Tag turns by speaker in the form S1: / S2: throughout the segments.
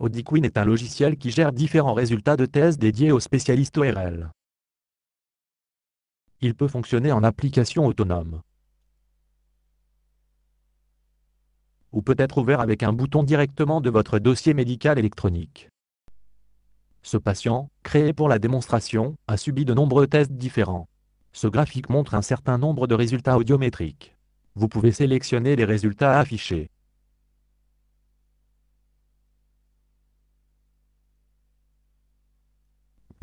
S1: AudiQueen est un logiciel qui gère différents résultats de tests dédiés aux spécialistes ORL. Il peut fonctionner en application autonome. Ou peut être ouvert avec un bouton directement de votre dossier médical électronique. Ce patient, créé pour la démonstration, a subi de nombreux tests différents. Ce graphique montre un certain nombre de résultats audiométriques. Vous pouvez sélectionner les résultats affichés.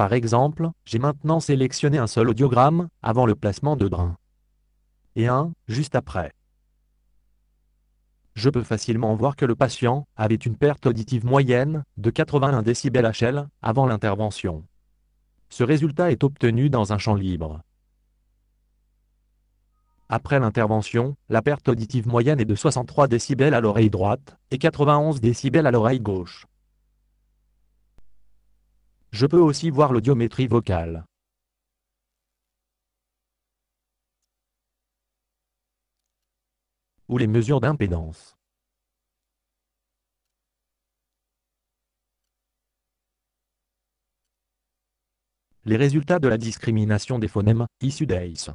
S1: Par exemple, j'ai maintenant sélectionné un seul audiogramme, avant le placement de drain. Et un, juste après. Je peux facilement voir que le patient avait une perte auditive moyenne de 81 décibels HL avant l'intervention. Ce résultat est obtenu dans un champ libre. Après l'intervention, la perte auditive moyenne est de 63 décibels à l'oreille droite et 91 décibels à l'oreille gauche. Je peux aussi voir l'audiométrie vocale. Ou les mesures d'impédance. Les résultats de la discrimination des phonèmes, issus d'ACE.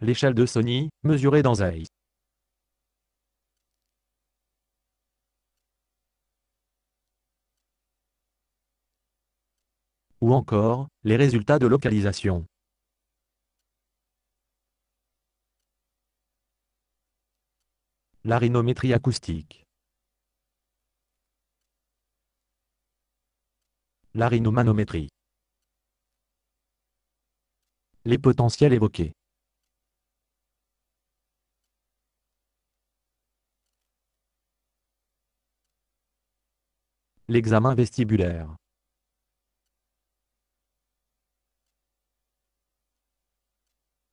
S1: L'échelle de Sony, mesurée dans ACE. ou encore, les résultats de localisation. La acoustique. La Les potentiels évoqués. L'examen vestibulaire.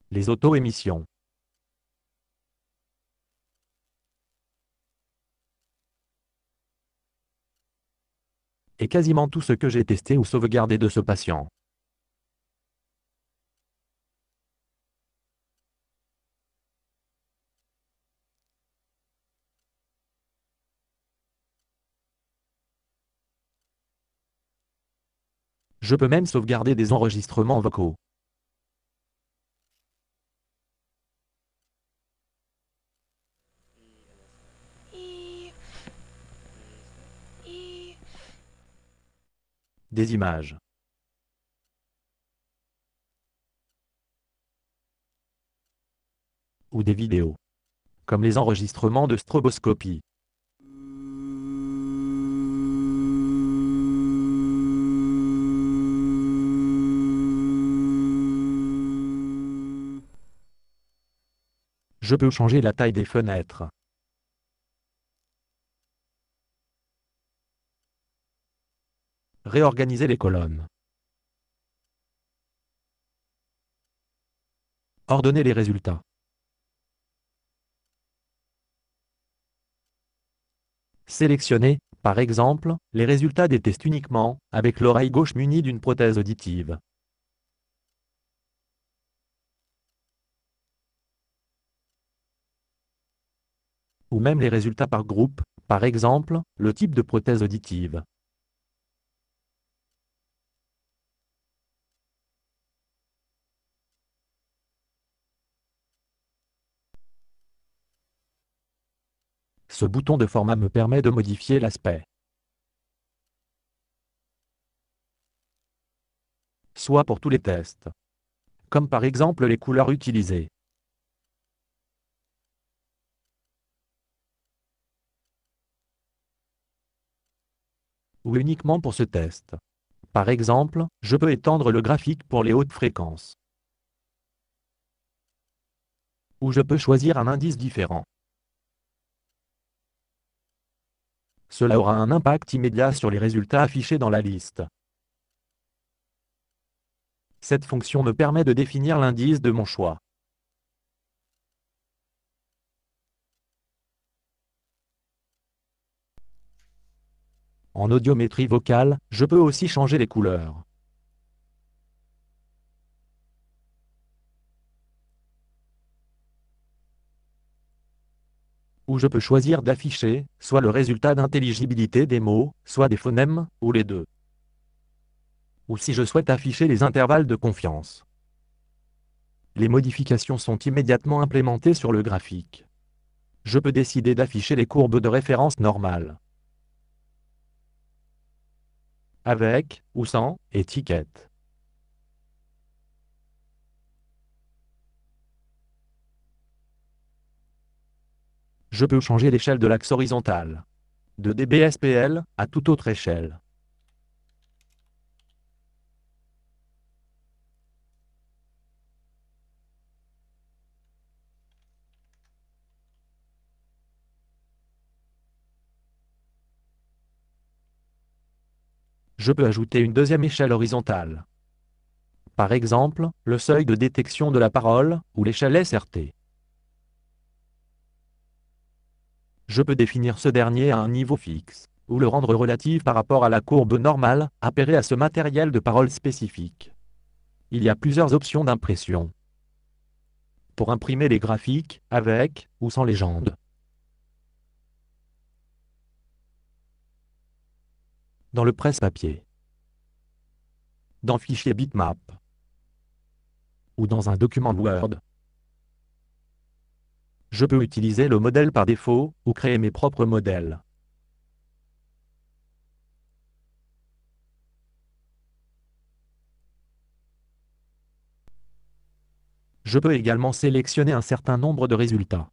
S1: Les auto-émissions Et quasiment tout ce que j'ai testé ou sauvegardé de ce patient. Je peux même sauvegarder des enregistrements vocaux. Des images. Ou des vidéos. Comme les enregistrements de stroboscopie. Je peux changer la taille des fenêtres. Réorganiser les colonnes. Ordonner les résultats. Sélectionner, par exemple, les résultats des tests uniquement, avec l'oreille gauche munie d'une prothèse auditive. Ou même les résultats par groupe, par exemple, le type de prothèse auditive. Ce bouton de format me permet de modifier l'aspect. Soit pour tous les tests. Comme par exemple les couleurs utilisées. Ou uniquement pour ce test. Par exemple, je peux étendre le graphique pour les hautes fréquences. Ou je peux choisir un indice différent. Cela aura un impact immédiat sur les résultats affichés dans la liste. Cette fonction me permet de définir l'indice de mon choix. En audiométrie vocale, je peux aussi changer les couleurs. je peux choisir d'afficher, soit le résultat d'intelligibilité des mots, soit des phonèmes, ou les deux. Ou si je souhaite afficher les intervalles de confiance. Les modifications sont immédiatement implémentées sur le graphique. Je peux décider d'afficher les courbes de référence normales. Avec, ou sans, étiquette. je peux changer l'échelle de l'axe horizontal. De DBSPL à toute autre échelle. je peux ajouter une deuxième échelle horizontale. Par exemple, le seuil de détection de la parole, ou l'échelle SRT. je peux définir ce dernier à un niveau fixe, ou le rendre relatif par rapport à la courbe normale, appairée à ce matériel de parole spécifique. Il y a plusieurs options d'impression. Pour imprimer les graphiques, avec ou sans légende. Dans le presse-papier. Dans fichier bitmap. Ou dans un document Word je peux utiliser le modèle par défaut, ou créer mes propres modèles. Je peux également sélectionner un certain nombre de résultats.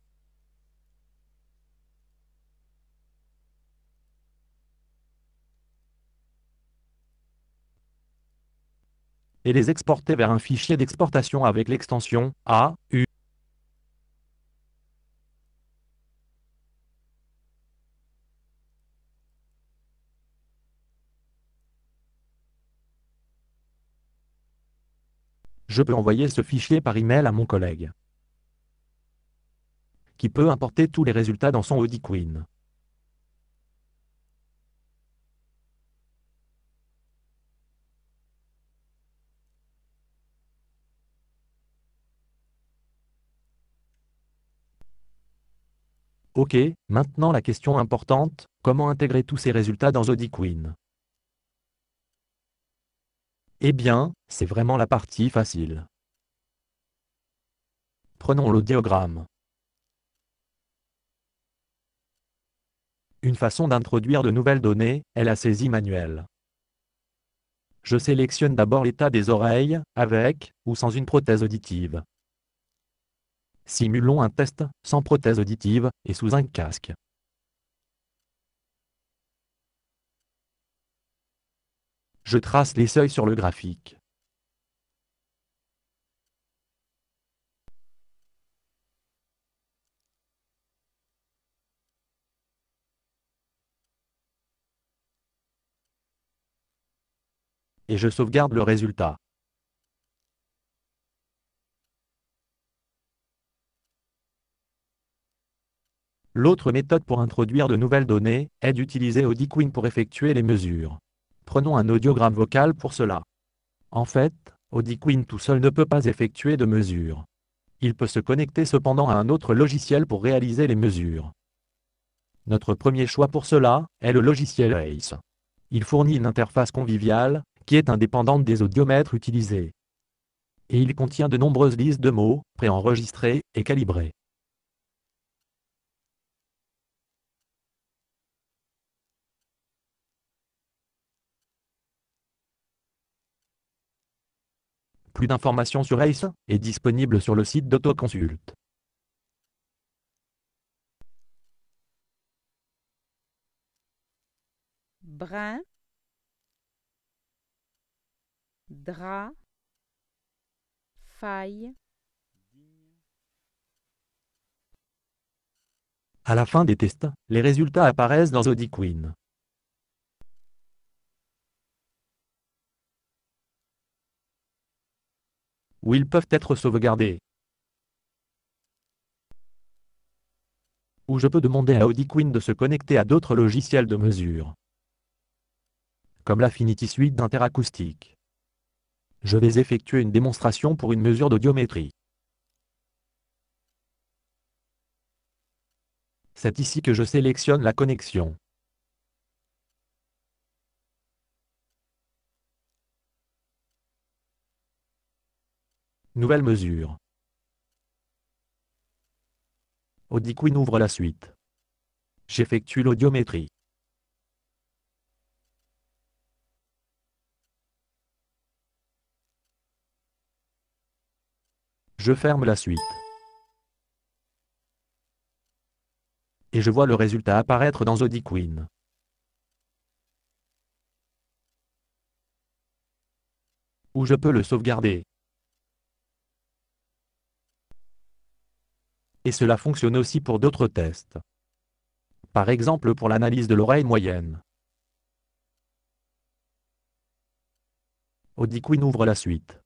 S1: et les exporter vers un fichier d'exportation avec l'extension AU Je peux envoyer ce fichier par email à mon collègue qui peut importer tous les résultats dans son Audi Queen. Ok, maintenant la question importante, comment intégrer tous ces résultats dans Audi Queen eh bien, c'est vraiment la partie facile. Prenons l'audiogramme. Une façon d'introduire de nouvelles données est la saisie manuelle. Je sélectionne d'abord l'état des oreilles, avec ou sans une prothèse auditive. Simulons un test, sans prothèse auditive et sous un casque. Je trace les seuils sur le graphique. Et je sauvegarde le résultat. L'autre méthode pour introduire de nouvelles données est d'utiliser AudiQueen pour effectuer les mesures. Prenons un audiogramme vocal pour cela. En fait, Audi Queen tout seul ne peut pas effectuer de mesures. Il peut se connecter cependant à un autre logiciel pour réaliser les mesures. Notre premier choix pour cela est le logiciel ACE. Il fournit une interface conviviale, qui est indépendante des audiomètres utilisés. Et il contient de nombreuses listes de mots, préenregistrées et calibrées. Plus d'informations sur Ace est disponible sur le site d'Autoconsult. Brun, drap, faille. À la fin des tests, les résultats apparaissent dans Queen. où ils peuvent être sauvegardés. Ou je peux demander à Audi Queen de se connecter à d'autres logiciels de mesure. Comme l'Affinity Suite d'interacoustique. Je vais effectuer une démonstration pour une mesure d'audiométrie. C'est ici que je sélectionne la connexion. Nouvelle mesure. Queen ouvre la suite. J'effectue l'audiométrie. Je ferme la suite. Et je vois le résultat apparaître dans Audi Queen. Où je peux le sauvegarder. et cela fonctionne aussi pour d'autres tests. Par exemple pour l'analyse de l'oreille moyenne. Queen ouvre la suite.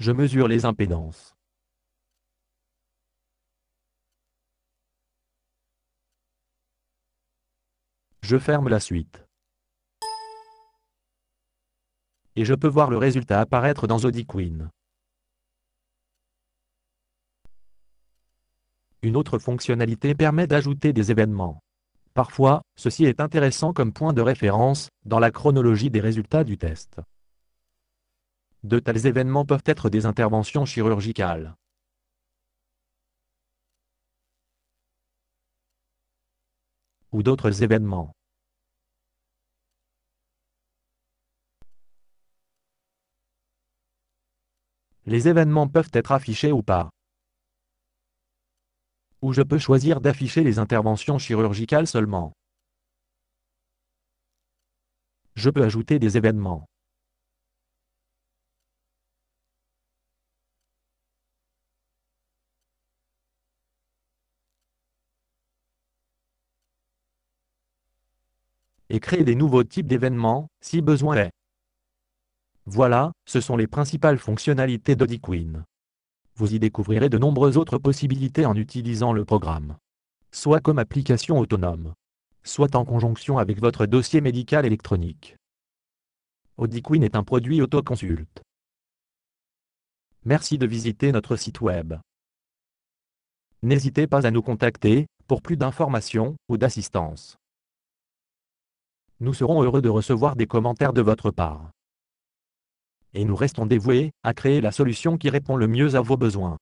S1: Je mesure les impédances. Je ferme la suite. et je peux voir le résultat apparaître dans Queen. Une autre fonctionnalité permet d'ajouter des événements. Parfois, ceci est intéressant comme point de référence, dans la chronologie des résultats du test. De tels événements peuvent être des interventions chirurgicales. Ou d'autres événements. Les événements peuvent être affichés ou pas. Ou je peux choisir d'afficher les interventions chirurgicales seulement. Je peux ajouter des événements. et créer des nouveaux types d'événements, si besoin est. Voilà, ce sont les principales fonctionnalités d'AudiQueen. Vous y découvrirez de nombreuses autres possibilités en utilisant le programme. Soit comme application autonome. Soit en conjonction avec votre dossier médical électronique. AudiQueen est un produit autoconsulte. Merci de visiter notre site web. N'hésitez pas à nous contacter pour plus d'informations ou d'assistance. Nous serons heureux de recevoir des commentaires de votre part et nous restons dévoués à créer la solution qui répond le mieux à vos besoins.